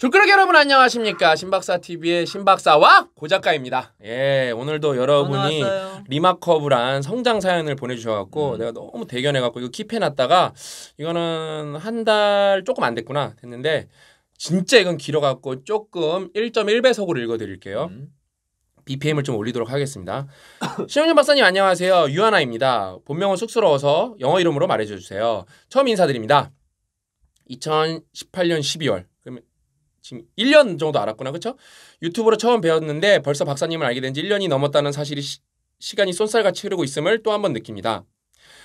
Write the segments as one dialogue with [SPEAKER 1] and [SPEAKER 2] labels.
[SPEAKER 1] 졸끄러 여러분 안녕하십니까 신박사TV의 신박사와 고작가입니다 예 오늘도 여러분이 리마커블한 성장 사연을 보내주셔갖고 음. 내가 너무 대견해갖고 이거 킵해놨다가 이거는 한 달 조금 안 됐구나 됐는데 진짜 이건 길어갖고 조금 1.1배속으로 읽어드릴게요 음. BPM을 좀 올리도록 하겠습니다. 신원님 박사님 안녕하세요. 유하나입니다. 본명은 쑥스러워서 영어 이름으로 말해주세요. 처음 인사드립니다. 2018년 12월 지금 1년 정도 알았구나. 그렇죠? 유튜브로 처음 배웠는데 벌써 박사님을 알게 된 지 1년이 넘었다는 사실이 시, 시 간이 쏜살같이 흐르고 있음을 또 한 번 느낍니다.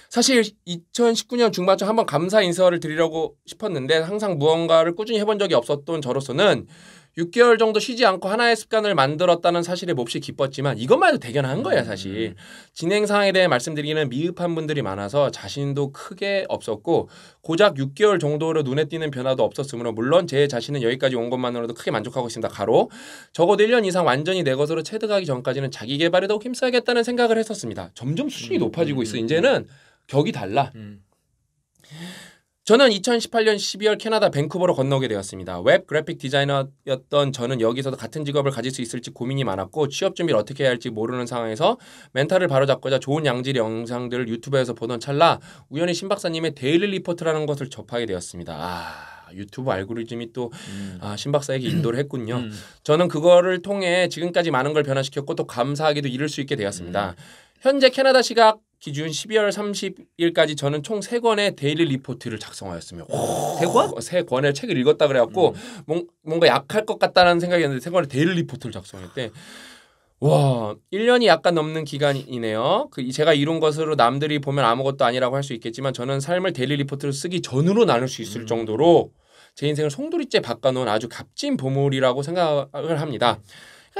[SPEAKER 1] 사실 2019년 중반쯤 한번 감사 인사를 드리려고 싶었는데 항상 무언가를 꾸준히 해본 적이 없었던 저로서는 6개월 정도 쉬지 않고 하나의 습관을 만들었다는 사실에 몹시 기뻤지만 이것만 해도 대견한 거예요 사실. 음. 진행 상황에 대해 말씀드리기는 미흡한 분들이 많아서 자신도 크게 없었고 고작 6개월 정도로 눈에 띄는 변화도 없었으므로 물론 제 자신은 여기까지 온 것만으로도 크게 만족하고 있습니다. 가로 적어도 1년 이상 완전히 내 것으로 체득하기 전까지는 자기 개발에 더욱 힘써야겠다는 생각을 했었습니다. 점점 수준이 음, 높아지고 음, 있어. 이제는 격이 달라. 저는 2018년 12월 캐나다 밴쿠버로 건너오게 되었습니다. 웹 그래픽 디자이너였던 저는 여기서도 같은 직업을 가질 수 있을지 고민이 많았고 취업 준비를 어떻게 해야 할지 모르는 상황에서 멘탈을 바로잡고자 좋은 양질의 영상들을 유튜브에서 보던 찰나 우연히 신 박사님의 데일리 리포트라는 것을 접하게 되었습니다. 아... 유튜브 알고리즘이 또신 음. 아, 박사에게 인도를 했군요. 음. 저는 그거를 통해 지금까지 많은 걸 변화시켰고 또 감사하기도 이룰 수 있게 되었습니다. 음. 현재 캐나다 시각 기준 12월 30일까지 저는 총 3권의 데일리 리포트를 작성하였으며 세 권? 세 권의 책을 읽었다 그래갖고 음. 뭔가 약할 것 같다는 생각이었는데 세 권의 데일리 리포트를 작성했대. 와, 1년이 약간 넘는 기간이네요. 그 제가 이룬 것으로 남들이 보면 아무것도 아니라고 할 수 있겠지만 저는 삶을 데일리 리포트를 쓰기 전으로 나눌 수 있을 음. 정도로 제 인생을 송두리째 바꿔놓은 아주 값진 보물이라고 생각을 합니다.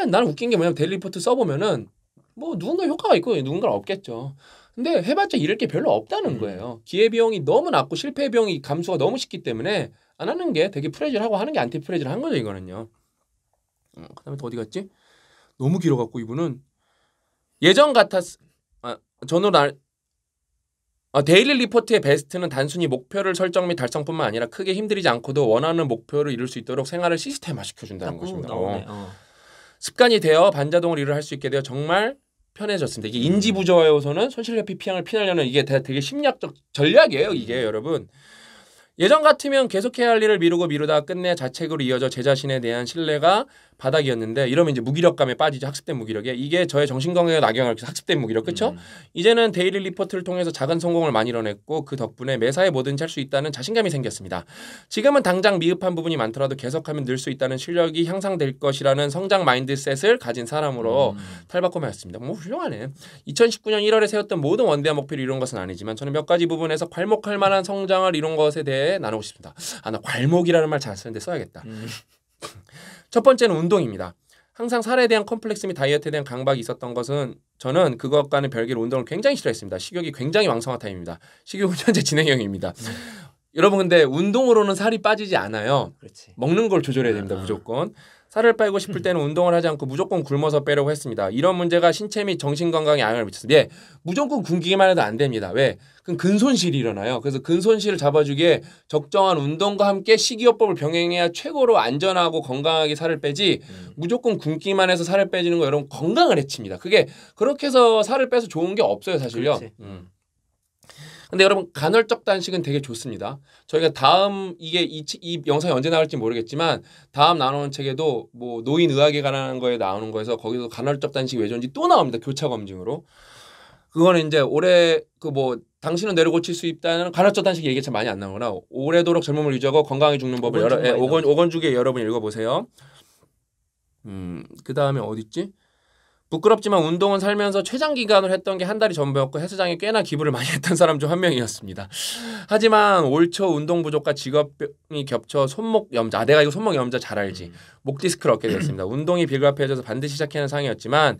[SPEAKER 1] 나는 웃긴 게 뭐냐면 데일리 리포트 써보면은 뭐 누군가 효과가 있고 누군가 없겠죠. 근데 해봤자 잃을 게 별로 없다는 음. 거예요. 기회비용이 너무 낮고 실패비용이 감소가 너무 쉽기 때문에 안 하는 게 되게 프레질하고 하는 게 안티 프레질한 거죠 이거는요. 어, 그다음에 또 어디 갔지? 너무 길어갖고 이분은 예전 같았 아, 저는 날 아, 데일리 리포트의 베스트는 단순히 목표를 설정 및 달성뿐만 아니라 크게 힘들이지 않고도 원하는 목표를 이룰 수 있도록 생활을 시스템화 시켜준다는 것입니다. 어. 어. 습관이 되어 반자동으로 일을 할 수 있게 되어 정말 편해졌습니다. 이게 인지 부조화에서는 손실회피 피항을 피하려는 이게 되게 심리학적 전략이에요. 이게 여러분. 예전 같으면 계속해야 할 일을 미루고 미루다 끝내 자책으로 이어져 제 자신에 대한 신뢰가 바닥이었는데 이러면 이제 무기력감에 빠지죠 학습된 무기력에 이게 저의 정신건강에 악영향을 학습된 무기력 그렇죠 음. 이제는 데일리 리포트를 통해서 작은 성공을 많이 이뤄냈고 그 덕분에 매사에 뭐든지 할 수 있다는 자신감이 생겼습니다 지금은 당장 미흡한 부분이 많더라도 계속하면 늘 수 있다는 실력이 향상될 것이라는 성장 마인드셋을 가진 사람으로 음. 탈바꿈하였습니다 뭐 훌륭하네 2019년 1월에 세웠던 모든 원대한 목표를 이룬 것은 아니지만 저는 몇 가지 부분에서 괄목할 만한 성장을 이룬 것에 대해 나누고 싶습니다 아나 괄목이라는 말 잘 쓰는데 써야겠다 음. 첫 번째는 운동입니다. 항상 살에 대한 컴플렉스 및 다이어트에 대한 강박이 있었던 것은 저는 그것과는 별개로 운동을 굉장히 싫어했습니다. 식욕이 굉장히 왕성한 타입입니다. 식욕은 현재 진행형입니다. 음. 여러분 근데 운동으로는 살이 빠지지 않아요. 그렇지. 먹는 걸 조절해야 됩니다 아, 무조건. 살을 빼고 싶을 음. 때는 운동을 하지 않고 무조건 굶어서 빼려고 했습니다. 이런 문제가 신체 및 정신 건강에 영향을 미쳤습니다. 예, 무조건 굶기만 해도 안 됩니다. 왜? 그럼 근손실이 일어나요. 그래서 근손실을 잡아주기에 적정한 운동과 함께 식이요법을 병행해야 최고로 안전하고 건강하게 살을 빼지 음. 무조건 굶기만 해서 살을 빼지는 거 여러분 건강을 해칩니다. 그게 그렇게 해서 살을 빼서 좋은 게 없어요 사실요. 음. 근데 여러분 간헐적 단식은 되게 좋습니다. 저희가 다음 이게 이, 이 영상이 언제 나올지 모르겠지만 다음 나오는 책에도 뭐 노인 의학에 관한 거에 나오는 거에서 거기서 간헐적 단식 왜 좋은지 또 나옵니다. 교차 검증으로. 그거는 이제 올해 그 뭐 당신은 뇌를 고칠 수 있다는 간헐적 단식 얘기 가참 많이 안 나오거나 오래도록 젊음을 유지하고 건강히 죽는 법을 여러 예, 오건 오건주에 여러분 읽어보세요. 음그 다음에 어디있지 부끄럽지만 운동은 살면서 최장 기간을 했던 게 한 달이 전부였고 헬스장에 꽤나 기부를 많이 했던 사람 중 한 명이었습니다. 하지만 올 초 운동 부족과 직업이 병 겹쳐 손목 염자 아, 내가 이거 손목 염자 잘 알지 음. 목 디스크를 얻게 되었습니다 운동이 비겁해져서 반드시 시작하는 상이었지만 황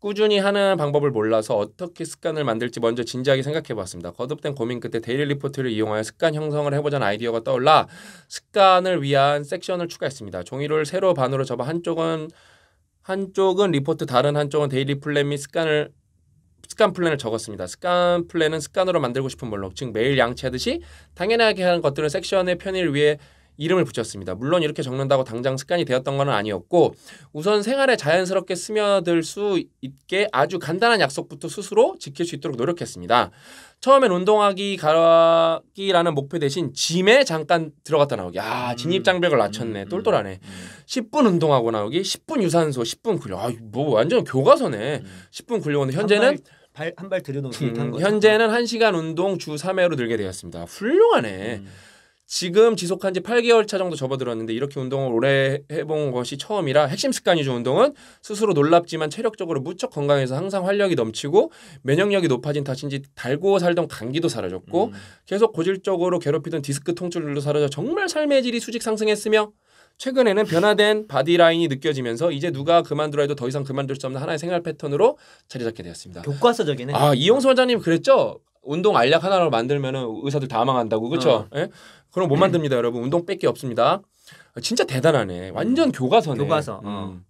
[SPEAKER 1] 꾸준히 하는 방법을 몰라서 어떻게 습관을 만들지 먼저 진지하게 생각해 봤습니다. 거듭된 고민 끝에 데일리 리포트를 이용하여 습관 형성을 해보자는 아이디어가 떠올라 습관을 위한 섹션을 추가했습니다. 종이를 세로 반으로 접어 한쪽은 한쪽은 리포트 다른 한쪽은 데일리 플랜 및 습관을 습관 플랜을 적었습니다. 습관 플랜은 습관으로 만들고 싶은 목록, 즉 매일 양치하듯이 당연하게 하는 것들은 섹션의 편의를 위해 이름을 붙였습니다. 물론 이렇게 적는다고 당장 습관이 되었던 건 아니었고 우선 생활에 자연스럽게 스며들 수 있게 아주 간단한 약속부터 스스로 지킬 수 있도록 노력했습니다. 처음엔 운동하기 가기라는 목표 대신 짐에 잠깐 들어갔다 나오기. 아, 음. 진입 장벽을 낮췄네. 음, 음, 똘똘하네. 10분 운동하고 나오기, 10분 유산소, 10분 근력. 아, 뭐 완전 교과서네. 10분 근력은 현재는
[SPEAKER 2] 발 한발 들여놓기 음,
[SPEAKER 1] 현재는 1시간 운동 주 3회로 늘게 되었습니다. 훌륭하네. 음. 지금 지속한 지 8개월 차 정도 접어들었는데 이렇게 운동을 오래 해본 것이 처음이라 핵심 습관이죠 운동은 스스로 놀랍지만 체력적으로 무척 건강해서 항상 활력이 넘치고 면역력이 높아진 탓인지 달고 살던 감기도 사라졌고 음. 계속 고질적으로 괴롭히던 디스크 통증들도 사라져 정말 삶의 질이 수직 상승했으며 최근에는 변화된 바디라인이 느껴지면서 이제 누가 그만두라 해도 더 이상 그만둘 수 없는 하나의 생활 패턴으로 자리 잡게 되었습니다. 교과서적이네. 아, 이용수 원장님 그랬죠? 운동 알약 하나로 만들면은 의사들 다 망한다고 그렇죠? 어. 예? 그럼 못 음. 만듭니다, 여러분. 운동 뺄 게 없습니다. 진짜 대단하네. 완전 음. 교과서네. 교과서. 어. 음.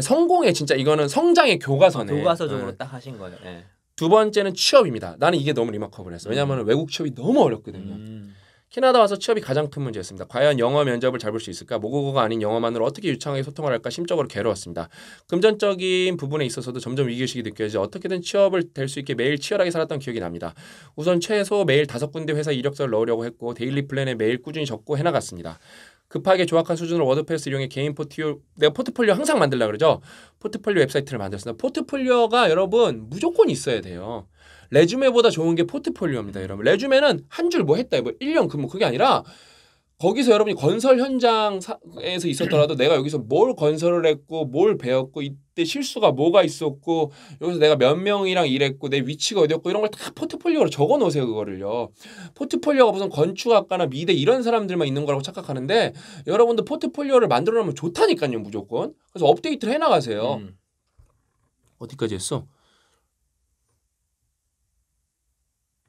[SPEAKER 1] 성공의 진짜 이거는 성장의 교과서네. 교과서적으로 예.
[SPEAKER 2] 딱 하신 거예요. 예.
[SPEAKER 1] 두 번째는 취업입니다. 나는 이게 너무 리마커블했어. 왜냐하면 음. 외국 취업이 너무 어렵거든요. 음. 캐나다 와서 취업이 가장 큰 문제였습니다. 과연 영어 면접을 잡을 수 있을까? 모국어가 아닌 영어만으로 어떻게 유창하게 소통을 할까 심적으로 괴로웠습니다. 금전적인 부분에 있어서도 점점 위기의식이 느껴지지 어떻게든 취업을 될 수 있게 매일 치열하게 살았던 기억이 납니다. 우선 최소 매일 다섯 군데 회사 이력서를 넣으려고 했고 데일리 플랜에 매일 꾸준히 적고 해나갔습니다. 급하게 조악한 수준으로 워드프레스 이용해 개인 포트폴리오 내가 포트폴리오 항상 만들라 그러죠. 포트폴리오 웹사이트를 만들었습니다. 포트폴리오가 여러분 무조건 있어야 돼요. 레주메보다 좋은 게 포트폴리오입니다, 여러분. 레주메는 한 줄 뭐 했다, 뭐 1년 근무 그게 아니라 거기서 여러분이 건설 현장에서 있었더라도 내가 여기서 뭘 건설을 했고 뭘 배웠고 이때 실수가 뭐가 있었고 여기서 내가 몇 명이랑 일했고 내 위치가 어디였고 이런 걸 다 포트폴리오로 적어 놓으세요 그거를요 포트폴리오가 무슨 건축학과나 미대 이런 사람들만 있는 거라고 착각하는데 여러분도 포트폴리오를 만들어 놓으면 좋다니까요 무조건 그래서 업데이트를 해나가세요 음. 어디까지 했어?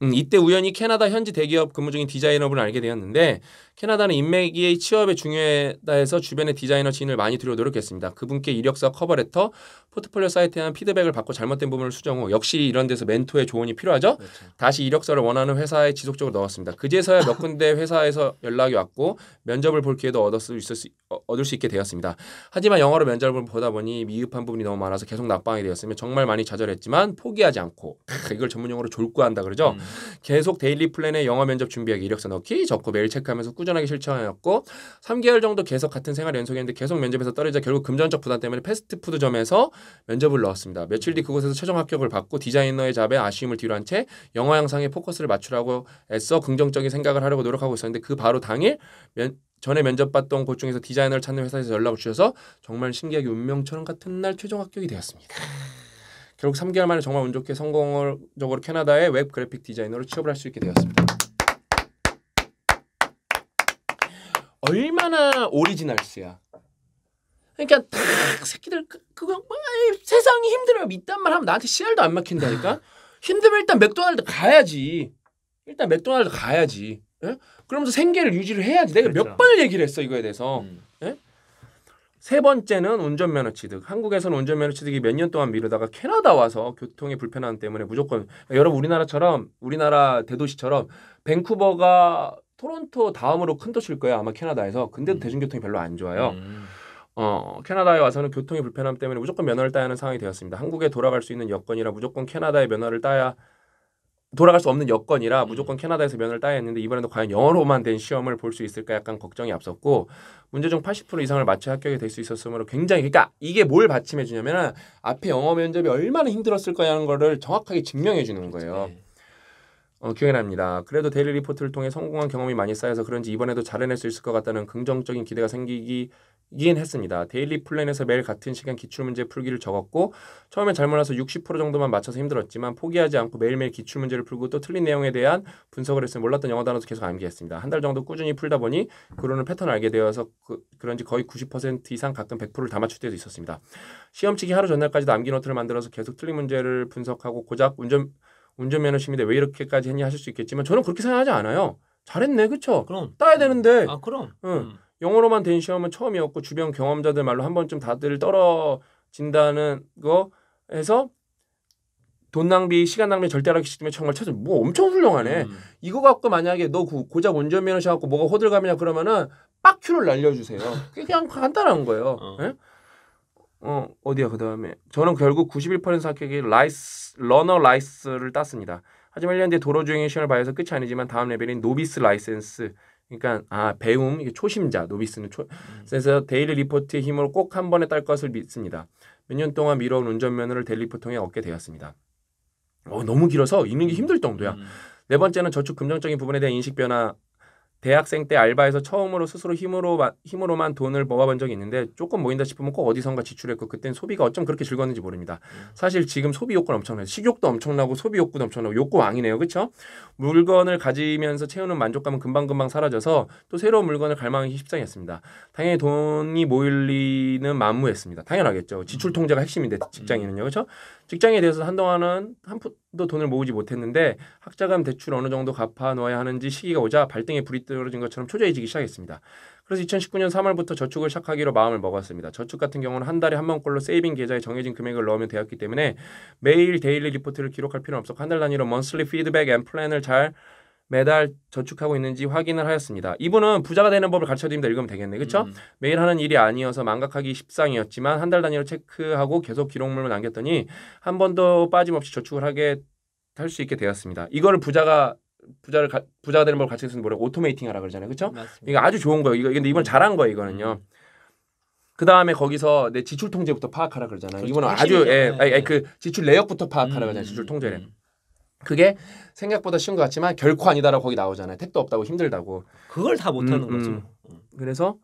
[SPEAKER 1] 음, 이때 우연히 캐나다 현지 대기업 근무 중인 디자이너분을 알게 되었는데 캐나다는 인맥이 취업에 중요하다 해서 주변의 디자이너 지인을 많이 들여 노력했습니다. 그분께 이력서, 커버레터, 포트폴리오 사이트에 한 피드백을 받고 잘못된 부분을 수정 후 역시 이런 데서 멘토의 조언이 필요하죠. 그렇죠. 다시 이력서를 원하는 회사에 지속적으로 넣었습니다. 그제서야 몇 군데 회사에서 연락이 왔고 면접을 볼 기회도 얻을 수, 있을 수, 어, 얻을 수 있게 되었습니다. 하지만 영어로 면접을 보다 보니 미흡한 부분이 너무 많아서 계속 낙방이 되었으며 정말 많이 좌절했지만 포기하지 않고 이걸 전문용어로 졸구한다 그러죠. 음. 계속 데일리 플랜에 영어 면접 준비하기 이력서 넣기 적고 매일 체크하면서 꾸준하게 실천하였고 3개월 정도 계속 같은 생활 연속했는데 계속 면접에서 떨어지자 결국 금전적 부담 때문에 패스트푸드점에서 면접을 넣었습니다. 며칠 뒤 그곳에서 최종 합격을 받고 디자이너의 잡에 아쉬움을 뒤로한 채 영어 향상에 포커스를 맞추라고 애써 긍정적인 생각을 하려고 노력하고 있었는데 그 바로 당일 면, 전에 면접봤던곳 중에서 디자이너를 찾는 회사에서 연락을 주셔서 정말 신기하게 운명처럼 같은 날 최종 합격이 되었습니다. 결국 3개월 만에 정말 운 좋게 성공적으로 캐나다의 웹 그래픽 디자이너로 취업을 할 수 있게 되었습니다. 얼마나 오리지널스야. 그러니까 딱 새끼들 그, 그거 세상이 힘들어 믿단 말 하면 나한테 씨알도 안 막힌다니까. 힘들면 일단 맥도날드 가야지. 일단 맥도날드 가야지. 예? 그러면서 생계를 유지를 해야지. 내가 그렇죠. 몇 번을 얘기를 했어 이거에 대해서. 음. 세 번째는 운전면허 취득. 한국에서는 운전면허 취득이 몇 년 동안 미루다가 캐나다 와서 교통의 불편함 때문에 무조건 그러니까 여러분 우리나라처럼 우리나라 대도시처럼 밴쿠버가 토론토 다음으로 큰 도시일 거예요 아마 캐나다에서. 근데 음. 대중교통이 별로 안 좋아요. 음. 어, 캐나다에 와서는 교통의 불편함 때문에 무조건 면허를 따야 하는 상황이 되었습니다. 한국에 돌아갈 수 있는 여건이라 무조건 캐나다의 면허를 따야 돌아갈 수 없는 여건이라 음. 무조건 캐나다에서 면을 따야 했는데 이번에도 과연 영어로만 된 시험을 볼 수 있을까 약간 걱정이 앞섰고 문제 중 80% 이상을 맞춰 합격이 될 수 있었으므로 굉장히 그러니까 이게 뭘 받침해 주냐면 앞에 영어 면접이 얼마나 힘들었을 거냐는 거를 정확하게 증명해 주는 거예요. 어, 기억이 납니다. 그래도 데일리 리포트를 통해 성공한 경험이 많이 쌓여서 그런지 이번에도 잘해낼 수 있을 것 같다는 긍정적인 기대가 생기기 이긴 했습니다. 데일리 플랜에서 매일 같은 시간 기출문제 풀기를 적었고 처음에 잘 몰라서 60% 정도만 맞춰서 힘들었지만 포기하지 않고 매일매일 기출문제를 풀고 또 틀린 내용에 대한 분석을 했으면 몰랐던 영어 단어도 계속 암기했습니다. 한 달 정도 꾸준히 풀다 보니 그러는 패턴을 알게 되어서 그, 런지 거의 90% 이상 가끔 100%를 다 맞출 때도 있었습니다. 시험치기 하루 전날까지도 암기 노트를 만들어서 계속 틀린 문제를 분석하고 고작 운전 운전면허 시민데 왜 이렇게까지 했냐 하실 수 있겠지만 저는 그렇게 생각하지 않아요. 잘했네, 그쵸? 그럼 따야 되는데. 아, 그럼. 응. 음. 영어로만 된 시험은 처음이었고 주변 경험자들 말로 한 번쯤 다들 떨어진다는 거 해서 돈 낭비, 시간 낭비 절대라기 때문에 정말 찾아 뭐 엄청 훌륭하네. 음. 이거 갖고 만약에 너 고, 작 운전 면허 갖고 뭐가 호들갑이냐 그러면은 빡큐를 날려주세요. 그냥 간단한 거예요. 어. 네? 어 어디야 그 다음에 저는 결국 91% 합격의 라이스 러너 라이스를 땄습니다. 하지만 1년 뒤에 도로 주행 시험을 봐서 끝이 아니지만 다음 레벨인 노비스 라이센스 그러니까 아 배움 초심자 노비스는 초 음. 그래서 데일리 리포트의 힘으로 꼭 한 번에 딸 것을 믿습니다. 몇 년 동안 미뤄온 운전면허를 데일리 포트에 얻게 되었습니다. 어 너무 길어서 읽는 게 힘들 정도야. 음. 네 번째는 저축 긍정적인 부분에 대한 인식 변화 대학생 때 알바해서 처음으로 스스로 힘으로 힘으로만 돈을 모아본 적이 있는데 조금 모인다 싶으면 꼭 어디선가 지출했고 그땐 소비가 어쩜 그렇게 즐거웠는지 모릅니다. 음. 사실 지금 소비 욕구는 엄청나요. 식욕도 엄청나고 소비 욕구도 엄청나고 욕구 왕이네요. 그렇죠? 물건을 가지면서 채우는 만족감은 금방금방 사라져서 또 새로운 물건을 갈망하기 십상했습니다. 당연히 돈이 모일 리는 만무했습니다. 당연하겠죠. 지출 음. 통제가 핵심인데 직장인은요. 그렇죠? 직장에 대해서 한동안은 한 푼도 돈을 모으지 못했는데 학자금 대출 어느 정도 갚아 놓아야 하는지 시기가 오자 발등에 불이 떨어진 것처럼 초조해지기 시작했습니다. 그래서 2019년 3월부터 저축을 시작하기로 마음을 먹었습니다. 저축 같은 경우는 한 달에 한 번꼴로 세이빙 계좌에 정해진 금액을 넣으면 되었기 때문에 매일 데일리 리포트를 기록할 필요는 없었고 한달 단위로 먼슬리 피드백 앤 플랜을 잘 매달 저축하고 있는지 확인을 하였습니다. 이분은 부자가 되는 법을 가르쳐드립니다. 읽으면 되겠네. 그쵸 음. 매일 하는 일이 아니어서 망각하기 십상이었지만 한 달 단위로 체크하고 계속 기록물을 남겼더니 한 번도 빠짐없이 저축을 하게 할 수 있게 되었습니다. 이거를 부자가 부자를 가, 부자가 되는 법을 가르쳐주는 뭐라고 오토메이팅 하라 그러잖아요. 그렇죠? 이거 아주 좋은 거예요. 이거 근데 이번 잘한 거예요, 이거는요. 음. 그 다음에 거기서 내 지출 통제부터 파악하라 그러잖아요. 그렇죠. 이거는 아주 예, 예, 예, 그 지출 내역부터 파악하라 그러잖아요. 음, 지출 음, 통제를. 음. 그게 생각보다 쉬운 것 같지만 결코 아니다라고 거기 나오잖아요. 택도 없다고 힘들다고. 그걸 다 못하는 음, 음. 거죠. 뭐. 그래서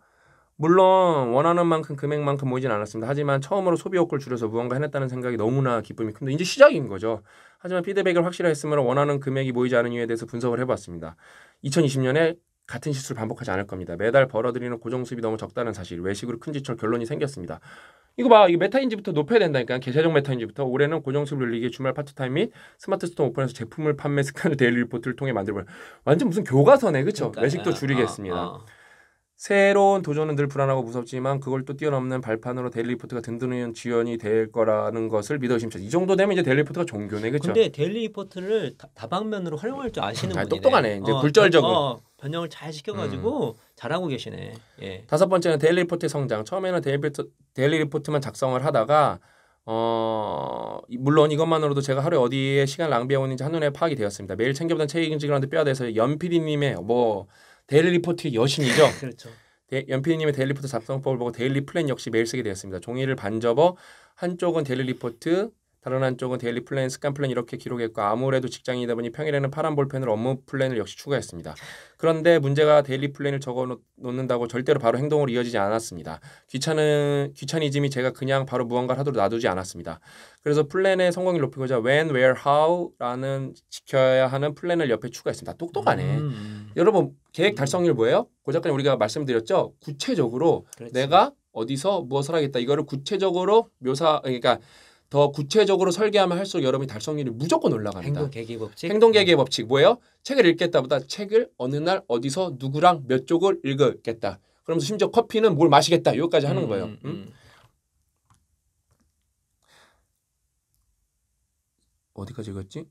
[SPEAKER 1] 물론 원하는 만큼 금액만큼 모이진 않았습니다. 하지만 처음으로 소비 욕구를 줄여서 무언가 해냈다는 생각이 너무나 기쁨이 큽니다. 이제 시작인 거죠. 하지만 피드백을 확실히 했으므로 원하는 금액이 모이지 않은 이유에 대해서 분석을 해봤습니다. 2020년에 같은 실수를 반복하지 않을 겁니다. 매달 벌어들이는 고정 수입이 너무 적다는 사실 외식으로 큰 지출 결론이 생겼습니다. 이거 봐, 이거 메타인지부터 높여야 된다니까. 계좌적 메타인지부터 올해는 고정 수입 늘리기 주말 파트타임 및 스마트 스토 오픈해서 제품을 판매 습관을 데일리 리포트를 통해 만들어 완전 무슨 교과서네, 그렇죠? 외식도 줄이겠습니다. 어, 어. 새로운 도전은 늘 불안하고 무섭지만 그걸 또 뛰어넘는 발판으로 데일리포트가 든든한 지원이 될 거라는 것을 믿어 의심차. 이 정도 되면 이제 데일리포트가 종교네 그렇죠. 근데
[SPEAKER 2] 데일리포트를 다방면으로 활용할 줄 아시는 아, 분이네. 똑똑하네. 이제 어, 굴절적으로 어, 변형을 잘 시켜가지고 음.
[SPEAKER 1] 잘하고 계시네. 예. 다섯 번째는 데일리포트 성장. 처음에는 데일리포트, 데일리포트만 작성을 하다가 어 물론 이것만으로도 제가 하루에 어디에 시간 낭비하고 있는지 한눈에 파악이 되었습니다. 매일 챙겨보던 책임지기라데뼈대서 연피디님의 뭐 데일리 리포트의 여신이죠. 그렇죠. 연필님의 데일리 리포트 작성법을 보고 데일리 플랜 역시 매일 쓰게 되었습니다. 종이를 반접어 한쪽은 데일리 리포트, 다른 한쪽은 데일리 플랜, 습관 플랜 이렇게 기록했고 아무래도 직장인이다 보니 평일에는 파란 볼펜으로 업무 플랜을 역시 추가했습니다. 그런데 문제가 데일리 플랜을 적어 놓는다고 절대로 바로 행동으로 이어지지 않았습니다. 귀찮은 귀차니즘이 제가 그냥 바로 무언가를 하도록 놔두지 않았습니다. 그래서 플랜의 성공률 높이고자 when, where, how라는 지켜야 하는 플랜을 옆에 추가했습니다. 똑똑하네. 음. 음. 여러분 계획 달성률 뭐예요? 고작간 우리가 말씀드렸죠. 구체적으로 그렇지. 내가 어디서 무엇을 하겠다 이거를 구체적으로 묘사 그러니까 더 구체적으로 설계하면 할수록 여러분이 달성률이 무조건 올라갑니다. 행동 계기 법칙. 행동 계기 네. 법칙 뭐예요? 책을 읽겠다보다 책을 어느 날 어디서 누구랑 몇 쪽을 읽겠다. 그러면서 심지어 커피는 뭘 마시겠다. 여기까지 하는 음, 거예요. 음, 음? 음. 어디까지 읽었지?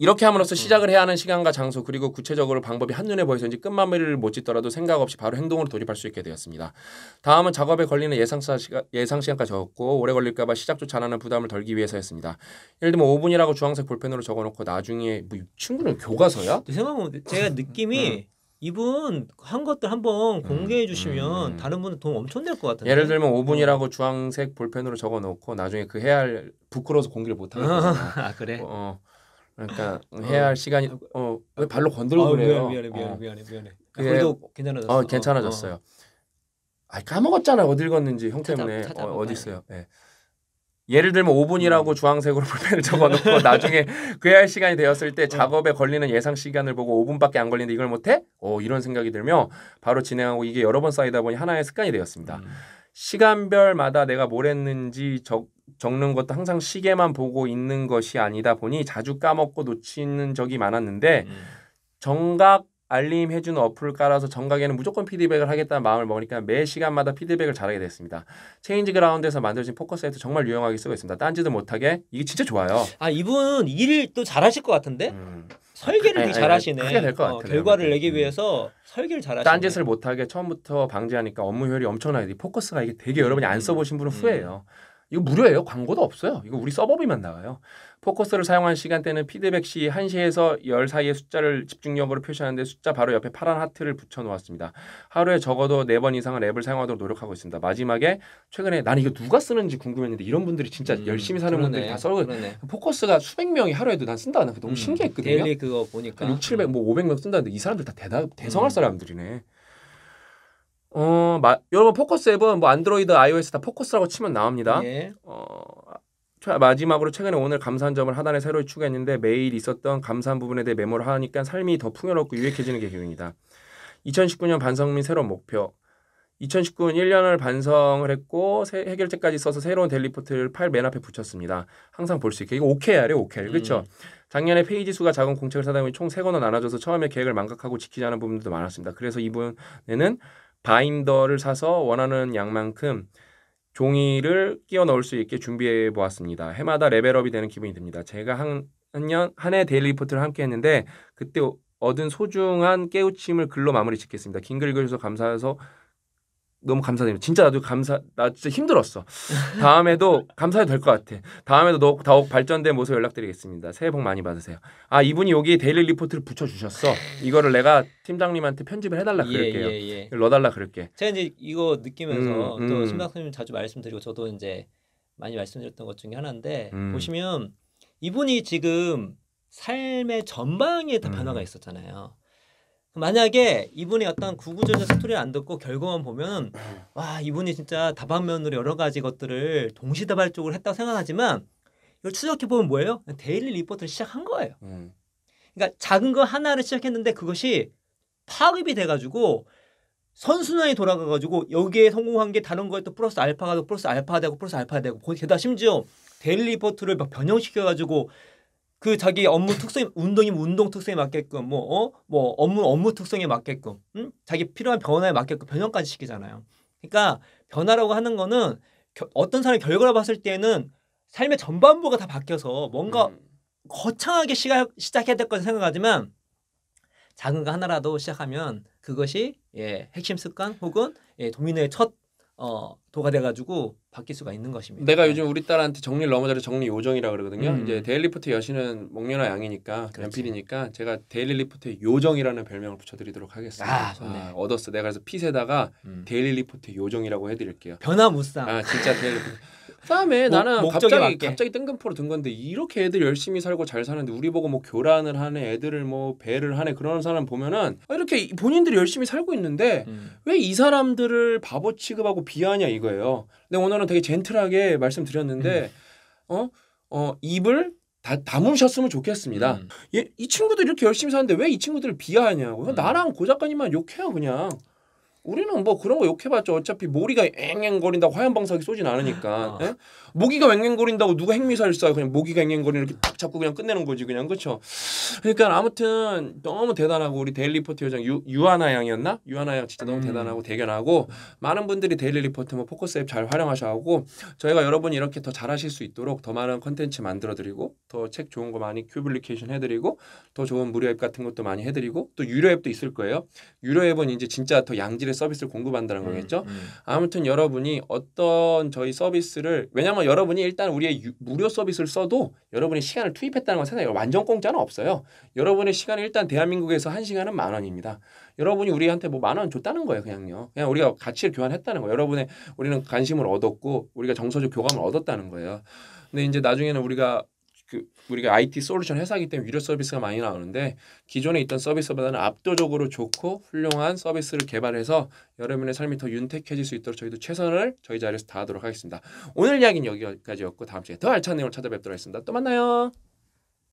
[SPEAKER 1] 이렇게 함으로써 음. 시작을 해야 하는 시간과 장소 그리고 구체적으로 방법이 한눈에 보여서 이제 끝마무리를 못 짓더라도 생각 없이 바로 행동으로 돌입할 수 있게 되었습니다. 다음은 작업에 걸리는 예상, 시가, 예상 시간까지 적었고 오래 걸릴까봐 시작조차 안 하는 부담을 덜기 위해서였습니다. 예를 들면 5분이라고 주황색 볼펜으로 적어놓고 나중에 뭐 친구는 교과서야? 생각하면 제가 음. 느낌이 음.
[SPEAKER 2] 이분 한 것들 한번 음. 공개해 주시면 음. 다른 분은 돈 엄청 낼 것 같은데 예를 들면 5분이라고
[SPEAKER 1] 어. 주황색 볼펜으로 적어놓고 나중에 그 해야 할 부끄러워서 공개를 못하는 거잖아 아, 그래? 어, 어. 그러니까 어. 해야 할 시간이 아, 어왜 아, 발로 건들고 아, 그래요? 미안해 미안해 어. 미안해 미안해. 아, 그래도 괜찮아졌어. 어 괜찮아졌어요. 아 까먹었잖아 어딜읽는지형찾 때문에 찾아, 어, 디 네. 있어요? 예. 예를 들면 5분이라고 음. 주황색으로 볼펜을 적어놓고 나중에 그해야 할 시간이 되었을 때 작업에 걸리는 예상 시간을 보고 5분밖에 안 걸리는데 이걸 못해? 어 이런 생각이 들며 바로 진행하고 이게 여러 번 쌓이다 보니 하나의 습관이 되었습니다. 음. 시간별마다 내가 뭘 했는지 적 적는 것도 항상 시계만 보고 있는 것이 아니다 보니 자주 까먹고 놓치는 적이 많았는데 음. 정각 알림 해주는 어플을 깔아서 정각에는 무조건 피드백을 하겠다는 마음을 먹으니까 매 시간마다 피드백을 잘하게 됐습니다. 체인지 그라운드에서 만들어진 포커스 앱도 정말 유용하게 쓰고 있습니다. 딴지도 못하게 이게 진짜 좋아요. 아 이분 일 또 잘하실 것 같은데 음.
[SPEAKER 2] 설계를 아, 되게 아, 잘하시네. 크게 될것 어, 같아요. 어,
[SPEAKER 1] 결과를 네, 내기 네. 위해서 설계를 잘하시네. 딴짓을 못하게 처음부터 방지하니까 업무 효율이 엄청나게 포커스가 이게 되게 여러분이 안 써보신 분은 음. 후회해요. 이거 무료예요. 광고도 없어요. 이거 우리 서버비만 나와요. 포커스를 사용한 시간대는 피드백 시 1시에서 10 사이의 숫자를 집중력으로 표시하는데 숫자 바로 옆에 파란 하트를 붙여 놓았습니다. 하루에 적어도 4번 이상은 앱을 사용하도록 노력하고 있습니다. 마지막에 최근에 나는 이거 누가 쓰는지 궁금했는데 이런 분들이 진짜 음, 열심히 사는 그러네, 분들이 다 써요. 포커스가 수백 명이 하루에도 난 쓴다. 나 너무 음, 신기했거든요. 데일리 그거 보니까 6, 700, 뭐 500명 쓴다는데 이 사람들 다 대다, 대성할 음. 사람들이네. 어, 마, 여러분 포커스 앱은 뭐 안드로이드, iOS 다 포커스라고 치면 나옵니다. 예. 어, 마지막으로 최근에 오늘 감사한 점을 하단에 새로 추가했는데 매일 있었던 감사한 부분에 대해 메모를 하니까 삶이 더 풍요롭고 유익해지는 게 계획입니다. 2019년 반성 및 새로운 목표. 2019년 1년을 반성을 했고 새, 해결책까지 써서 새로운 델리포트를 파일 맨 앞에 붙였습니다. 항상 볼 수 있게. 이거 OKR이에요, OKR. 음. 그렇죠? 작년에 페이지 수가 작은 공책을 사다 보니 총3권을 나눠줘서 처음에 계획을 망각하고 지키지 않은 부분도 많았습니다. 그래서 이번에는 바인더를 사서 원하는 양만큼 종이를 끼워 넣을 수 있게 준비해 보았습니다. 해마다 레벨업이 되는 기분이 듭니다. 제가 한, 년, 한 해 데일리 리포트를 함께 했는데 그때 얻은 소중한 깨우침을 글로 마무리 짓겠습니다. 긴글 읽어주셔서 감사해서 너무 감사드립니다. 진짜 나도 감사, 나 진짜 힘들었어. 다음에도 감사해도 될 것 같아. 다음에도 더욱, 더욱 발전된 모습 연락드리겠습니다. 새해 복 많이 받으세요. 아, 이분이 여기 데일리 리포트를 붙여주셨어. 이거를 내가 팀장님한테 편집을 해달라 예, 그럴게요. 예, 예, 예. 넣어달라 그럴게. 제가 이제
[SPEAKER 2] 이거 느끼면서 음, 음. 또심박사님 자주 말씀드리고 저도 이제 많이 말씀드렸던 것 중에 하나인데 음. 보시면 이분이 지금 삶의 전방에 다 변화가 음. 있었잖아요. 만약에 이분이 어떤 구구절절 스토리를 안 듣고 결과만 보면 와 이분이 진짜 다방면으로 여러 가지 것들을 동시다발적으로 했다고 생각하지만 이걸 추적해 보면 뭐예요? 데일리 리포트를 시작한 거예요. 음. 그러니까 작은 거 하나를 시작했는데 그것이 파급이 돼가지고 선순환이 돌아가가지고 여기에 성공한 게 다른 거에 또 플러스 알파가 되고 플러스 알파가 되고 플러스 알파가 되고 게다가 심지어 데일리 리포트를 막 변형시켜가지고 그 자기 업무 특성에 운동이면 운동 특성에 맞게끔 뭐어뭐 어? 뭐 업무 업무 특성에 맞게끔 응? 자기 필요한 변화에 맞게끔 변형까지 시키잖아요. 그러니까 변화라고 하는 거는 겨, 어떤 사람이 결과를 봤을 때는 삶의 전반부가 다 바뀌어서 뭔가 음. 거창하게 시가, 시작해야 될 거라 생각하지만 작은 거 하나라도 시작하면 그것이 예, 핵심 습관 혹은 예, 도미노의 첫 어, 도가 돼가지고 바뀔 수가 있는 것입니다.
[SPEAKER 1] 내가 요즘 우리 딸한테 정리 넘어져서 정리 요정이라 그러거든요. 음. 이제 데일리 리트 여신은 목련화 양이니까 연필이니까 제가 데일리 리트 요정이라는 별명을 붙여드리도록 하겠습니다. 아, 아, 얻었어. 내가 그래서 핏에다가 음. 데일리 리트 요정이라고 해드릴게요. 변화무쌍. 아 진짜 데일리 리트 그다음에 뭐, 나는 갑자기 맞게. 갑자기 뜬금포로 든 건데 이렇게 애들 열심히 살고 잘 사는데 우리 보고 뭐 교란을 하네 애들을 뭐 배를 하네 그런 사람 보면은 이렇게 본인들이 열심히 살고 있는데 음. 왜이 사람들을 바보 취급하고 비하냐 이거예요. 근데 오늘은 되게 젠틀하게 말씀드렸는데 음. 어? 어 입을 다 다물셨으면 좋겠습니다. 음. 얘, 예, 이 친구들 이렇게 열심히 사는데 왜 이 친구들을 비하하냐고. 음. 나랑 고 작가님만 욕해요 그냥. 우리는 뭐 그런 거욕해봤죠 어차피 모리가 앵앵거린다고 화염방사기 쏘진 않으니까 아. 예? 모기가 앵앵거린다고 누가 핵미사일 쏴 그냥 모기가 앵앵거리는 이렇게 탁 잡고 그냥 끝내는 거지 그냥 그렇죠 그러니까 아무튼 너무 대단하고 우리 데일리 리포트 요정 유, 유하나 양이었나 유하나 양 진짜 너무 음. 대단하고 대견하고 많은 분들이 데일리 리포트 뭐 포커스 앱 잘 활용하셔 하고 저희가 여러분이 이렇게 더 잘하실 수 있도록 더 많은 컨텐츠 만들어 드리고 더 책 좋은 거 많이 큐블리케이션 해드리고 더 좋은 무료 앱 같은 것도 많이 해드리고 또 유료 앱도 있을 거예요 유료 앱은 이제 진짜 더 양질의 서비스를 공급한다는 음, 거겠죠. 음, 음. 아무튼 여러분이 어떤 저희 서비스를 왜냐면 여러분이 일단 우리의 유, 무료 서비스를 써도 여러분이 시간을 투입했다는 건 세상에 완전 공짜는 없어요. 여러분의 시간이 일단 대한민국에서 한 시간은 만 원입니다. 여러분이 우리한테 뭐만원 줬다는 거예요, 그냥요. 그냥 우리가 가치를 교환했다는 거예요. 여러분의 우리는 관심을 얻었고 우리가 정서적 교감을 얻었다는 거예요. 근데 이제 나중에는 우리가 그 우리가 IT 솔루션 회사이기 때문에 유료 서비스가 많이 나오는데 기존에 있던 서비스보다는 압도적으로 좋고 훌륭한 서비스를 개발해서 여러분의 삶이 더 윤택해질 수 있도록 저희도 최선을 저희 자리에서 다하도록 하겠습니다. 오늘 이야기는 여기까지였고 다음 주에 더 알찬 내용을 찾아뵙도록 하겠습니다. 또 만나요.